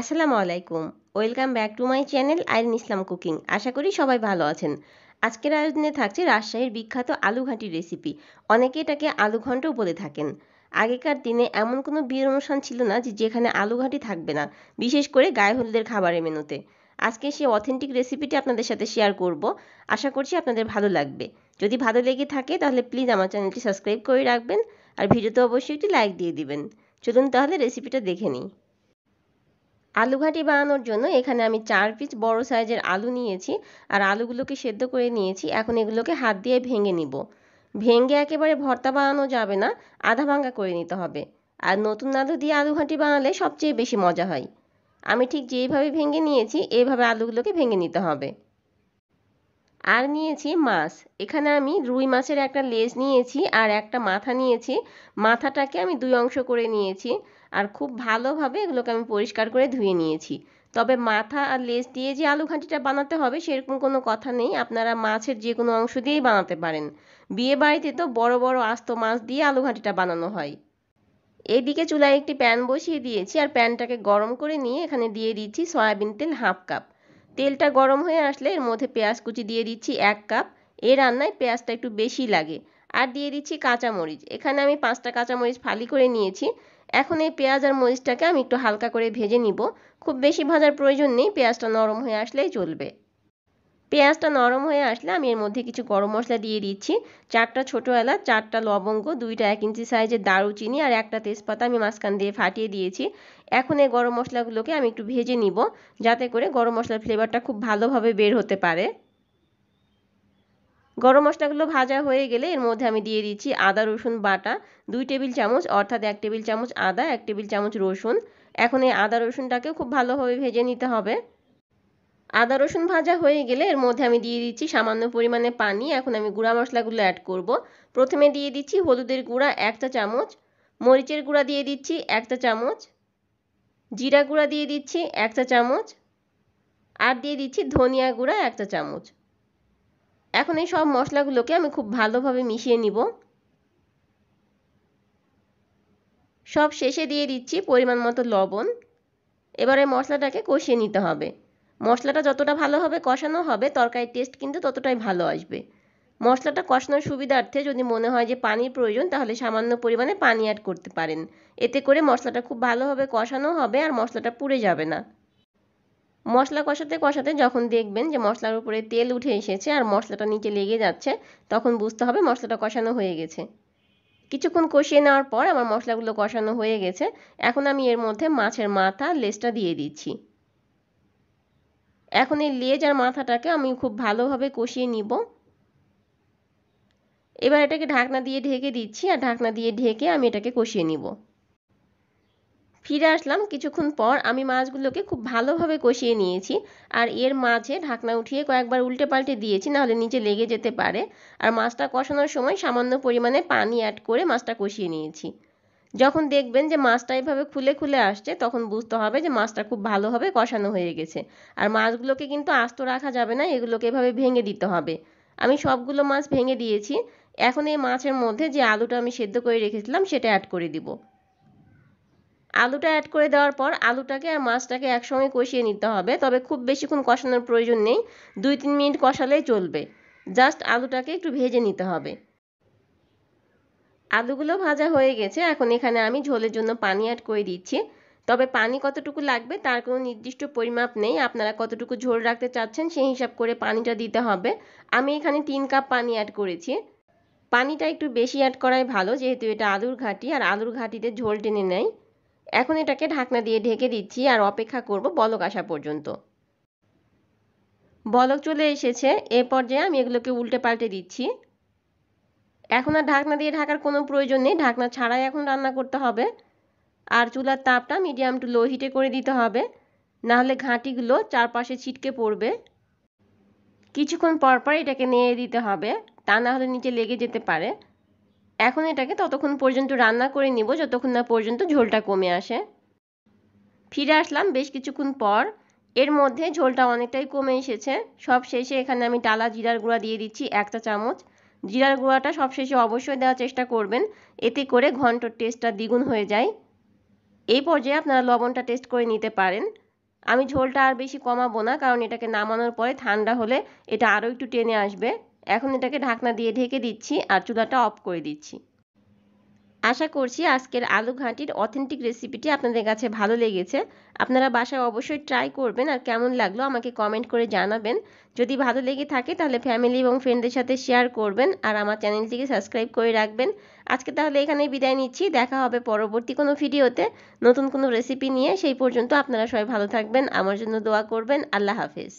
আসসালামু আলাইকুম welcome back to my channel Irin Islam cooking আশা করি সবাই ভালো আছেন আজকের আয়োজনে থাকছে রাজশাহীর বিখ্যাত আলু ঘাঁটি রেসিপি অনেকে এটাকে আলু ঘণ্ট বলে থাকেন আগেকার দিনে এমন কোনো বিয়ের অনুষ্ঠান ছিল না যে যেখানে আলু ঘাঁটি থাকবে না বিশেষ করে গায়ে হলুদের খাবারের মেনুতে আজকে সেই অথেন্টিক রেসিপিটি আপনাদের সাথে শেয়ার করব আশা করছি আপনাদের ভালো লাগবে যদি ভালো লেগে থাকে তাহলে প্লিজ আমার চ্যানেলটি সাবস্ক্রাইব করে রাখবেন আর ভিডিওতে অবশ্যই একটি লাইক দিয়ে দিবেন চলুন তাহলে রেসিপিটা দেখে নিই আলু ঘাটি বানানোর জন্য এখানে আমি চার পিস বড় সাইজের আলু নিয়েছি আর আলুগুলোকে সেদ্ধ করে নিয়েছি এখন এগুলোকে হাত দিয়ে ভেঙে নিব ভেঙে একেবারে ভর্তা বানানো যাবে না আধা ভাঙা করে নিতে হবে আর নতুন আলু দিয়ে আলু ঘাঁটি বানালে সবচেয়ে বেশি মজা হয় আমি ঠিক যেইভাবে ভেঙে নিয়েছি এইভাবে আলুগুলোকে ভেঙে নিতে হবে আর নিয়েছি মাছ এখানে আমি রুই মাছের একটা লেজ নিয়েছি আর একটা মাথা নিয়েছি মাথাটাকে আমি দুই অংশ করে নিয়েছি আর খুব ভালোভাবে এগুলোকে আমি পরিষ্কার করে ধুয়ে নিয়েছি তবে মাথা আর লেজ দিয়ে যে আলু ঘাঁটিটা বানাতে হবে সেরকম কোনো কথা নেই আপনারা মাছের যে কোনো অংশ দিয়েই বানাতে পারেন বিয়ে বাড়িতে তো বড় বড় আস্ত মাছ দিয়ে আলু ঘাঁটিটা বানানো হয় এদিকে চুলায় একটি প্যান বসিয়ে দিয়েছি আর প্যানটাকে গরম করে নিয়ে এখানে দিয়ে দিচ্ছি সয়াবিন তেল হাফ কাপ তেলটা গরম হয়ে আসলে এর মধ্যে পেঁয়াজ কুচি দিয়ে দিচ্ছি এক কাপ এ রান্নায় পেঁয়াজটা একটু বেশি লাগে আর দিয়ে দিচ্ছি কাঁচামরিচ এখানে আমি পাঁচটা কাঁচামরিচ ফালি করে নিয়েছি এখন এই পেঁয়াজ আর মরিচটাকে আমি একটু হালকা করে ভেজে নিব খুব বেশি ভাজার প্রয়োজন নেই পেঁয়াজটা নরম হয়ে আসলেই চলবে পেঁয়াজটা নরম হয়ে আসলে আমি এর মধ্যে কিছু গরম মশলা দিয়ে দিচ্ছি চারটা ছোটো এলাচ চারটা লবঙ্গ দুইটা এক ইঞ্চি সাইজের দারুচিনি আর একটা তেজপাতা আমি মাঝখান দিয়ে ফাটিয়ে দিয়েছি এখন এই গরম মশলাগুলোকে আমি একটু ভেজে নিব যাতে করে গরম মশলার ফ্লেভারটা খুব ভালোভাবে বের হতে পারে গরম মশলাগুলো ভাজা হয়ে গেলে এর মধ্যে আমি দিয়ে দিচ্ছি আদা রসুন বাটা দুই টেবিল চামচ অর্থাৎ এক টেবিল চামচ আদা এক টেবিল চামচ রসুন এখন এই আদা রসুনটাকেও খুব ভালোভাবে ভেজে নিতে হবে আদা রসুন ভাজা হয়ে গেলে এর মধ্যে আমি দিয়ে দিচ্ছি সামান্য পরিমাণে পানি এখন আমি গুঁড়া মশলাগুলো অ্যাড করব প্রথমে দিয়ে দিচ্ছি হলুদের গুঁড়া একটা চামচ মরিচের গুঁড়া দিয়ে দিচ্ছি একটা চামচ জিরা গুঁড়া দিয়ে দিচ্ছি একটা চামচ আর দিয়ে দিচ্ছি ধনিয়া গুঁড়া একটা চামচ এখন এই সব মশলাগুলোকে আমি খুব ভালোভাবে মিশিয়ে নিব সব শেষে দিয়ে দিচ্ছি পরিমাণ মতো লবণ এবারে মশলাটাকে কষিয়ে নিতে হবে মশলাটা যতটা ভালোভাবে কষানো হবে তরকারির টেস্ট কিন্তু ততটাই ভালো আসবে মশলাটা কষানোর সুবিধার্থে যদি মনে হয় যে পানির প্রয়োজন তাহলে সামান্য পরিমাণে পানি অ্যাড করতে পারেন এতে করে মশলাটা খুব ভালোভাবে কষানো হবে আর মশলাটা পুড়ে যাবে না মশলা কষাতে কষাতে যখন দেখবেন যে মশলার উপরে তেল উঠে এসেছে আর মশলাটা নিচে লেগে যাচ্ছে তখন বুঝতে হবে মশলাটা কষানো হয়ে গেছে কিছুক্ষণ কষিয়ে নেওয়ার পর আমার মশলাগুলো কষানো হয়ে গেছে এখন আমি এর মধ্যে মাছের মাথা লেজটা দিয়ে দিচ্ছি এখন এই লেজ আর মাথাটাকে আমি খুব ভালোভাবে কষিয়ে নিব এবার এটাকে ঢাকনা দিয়ে ঢেকে দিচ্ছি আর ঢাকনা দিয়ে ঢেকে আমি এটাকে কষিয়ে নিব ফিরে আসলাম কিছুক্ষণ পর আমি মাছগুলোকে খুব ভালোভাবে কষিয়ে নিয়েছি আর এর মাঝে ঢাকনা উঠিয়ে কয়েকবার উল্টে পাল্টে দিয়েছি নাহলে নিচে লেগে যেতে পারে আর মাছটা কষানোর সময় সামান্য পরিমাণে পানি অ্যাড করে মাছটা কষিয়ে নিয়েছি যখন দেখবেন যে মাছটা এভাবে খুলে খুলে আসছে তখন বুঝতে হবে যে মাছটা খুব ভালোভাবে কষানো হয়ে গেছে আর মাছগুলোকে কিন্তু আস্ত রাখা যাবে না এগুলোকে এভাবে ভেঙে দিতে হবে আমি সবগুলো মাছ ভেঙে দিয়েছি এখন এই মাছের মধ্যে যে আলুটা আমি সেদ্ধ করে রেখেছিলাম সেটা অ্যাড করে দিব আলুটা অ্যাড করে দেওয়ার পর আলুটাকে আর মাছটাকে একসঙ্গে কষিয়ে নিতে হবে তবে খুব বেশিক্ষণ কষানোর প্রয়োজন নেই দুই তিন মিনিট কষালেই চলবে জাস্ট আলুটাকে একটু ভেজে নিতে হবে আলুগুলো ভাজা হয়ে গেছে এখন এখানে আমি ঝোলের জন্য পানি অ্যাড করে দিচ্ছি তবে পানি কতটুকু লাগবে তার কোনো নির্দিষ্ট পরিমাপ নেই আপনারা কতটুকু ঝোল রাখতে চাচ্ছেন সেই হিসাব করে পানিটা দিতে হবে আমি এখানে তিন কাপ পানি অ্যাড করেছি পানিটা একটু বেশি অ্যাড করাই ভালো যেহেতু এটা আলুর ঘাটি আর আলুর ঘাটিতে ঝোল টেনে নেয় এখন এটাকে ঢাকনা দিয়ে ঢেকে দিচ্ছি আর অপেক্ষা করব বলক আসা পর্যন্ত বলক চলে এসেছে এ পর্যায়ে আমি এগুলোকে উল্টে পাল্টে দিচ্ছি এখন আর ঢাকনা দিয়ে ঢাকার কোনো প্রয়োজন নেই ঢাকনা ছাড়াই এখন রান্না করতে হবে আর চুলার তাপটা মিডিয়াম টু লো হিটে করে দিতে হবে নাহলে ঘাঁটিগুলো চারপাশে ছিটকে পড়বে কিছুক্ষণ পরপর এটাকে নেড়ে দিতে হবে তা না হলে নিচে লেগে যেতে পারে এখন এটাকে ততক্ষণ পর্যন্ত রান্না করে নিব যতক্ষণ না পর্যন্ত ঝোলটা কমে আসে ফিরে আসলাম বেশ কিছুক্ষণ পর এর মধ্যে ঝোলটা অনেকটাই কমে এসেছে সব শেষে এখানে আমি টালা জিরার গুঁড়া দিয়ে দিচ্ছি একটা চামচ জিরার গুঁড়াটা সবশেষে অবশ্যই দেওয়ার চেষ্টা করবেন এতে করে ঘন্টর টেস্টটা দ্বিগুণ হয়ে যায় এই পর্যায়ে আপনারা লবণটা টেস্ট করে নিতে পারেন আমি ঝোলটা আর বেশি কমাবো না কারণ এটাকে নামানোর পরে ঠান্ডা হলে এটা আরও একটু টেনে আসবে এখন এটাকে ঢাকনা দিয়ে ঢেকে দিচ্ছি আর চুলাটা অফ করে দিচ্ছি আশা করছি আজকের আলু ঘাঁটির অথেন্টিক রেসিপিটি আপনাদের কাছে ভালো লেগেছে আপনারা বাসায় অবশ্যই ট্রাই করবেন আর কেমন লাগলো আমাকে কমেন্ট করে জানাবেন যদি ভালো লেগে থাকে তাহলে ফ্যামিলি এবং ফ্রেন্ডদের সাথে শেয়ার করবেন আর আমার চ্যানেলটিকে সাবস্ক্রাইব করে রাখবেন আজকে তাহলে এখানে বিদায় নিচ্ছি দেখা হবে পরবর্তী কোনো ভিডিওতে নতুন কোনো রেসিপি নিয়ে সেই পর্যন্ত আপনারা সবাই ভালো থাকবেন আমার জন্য দোয়া করবেন আল্লাহ হাফিজ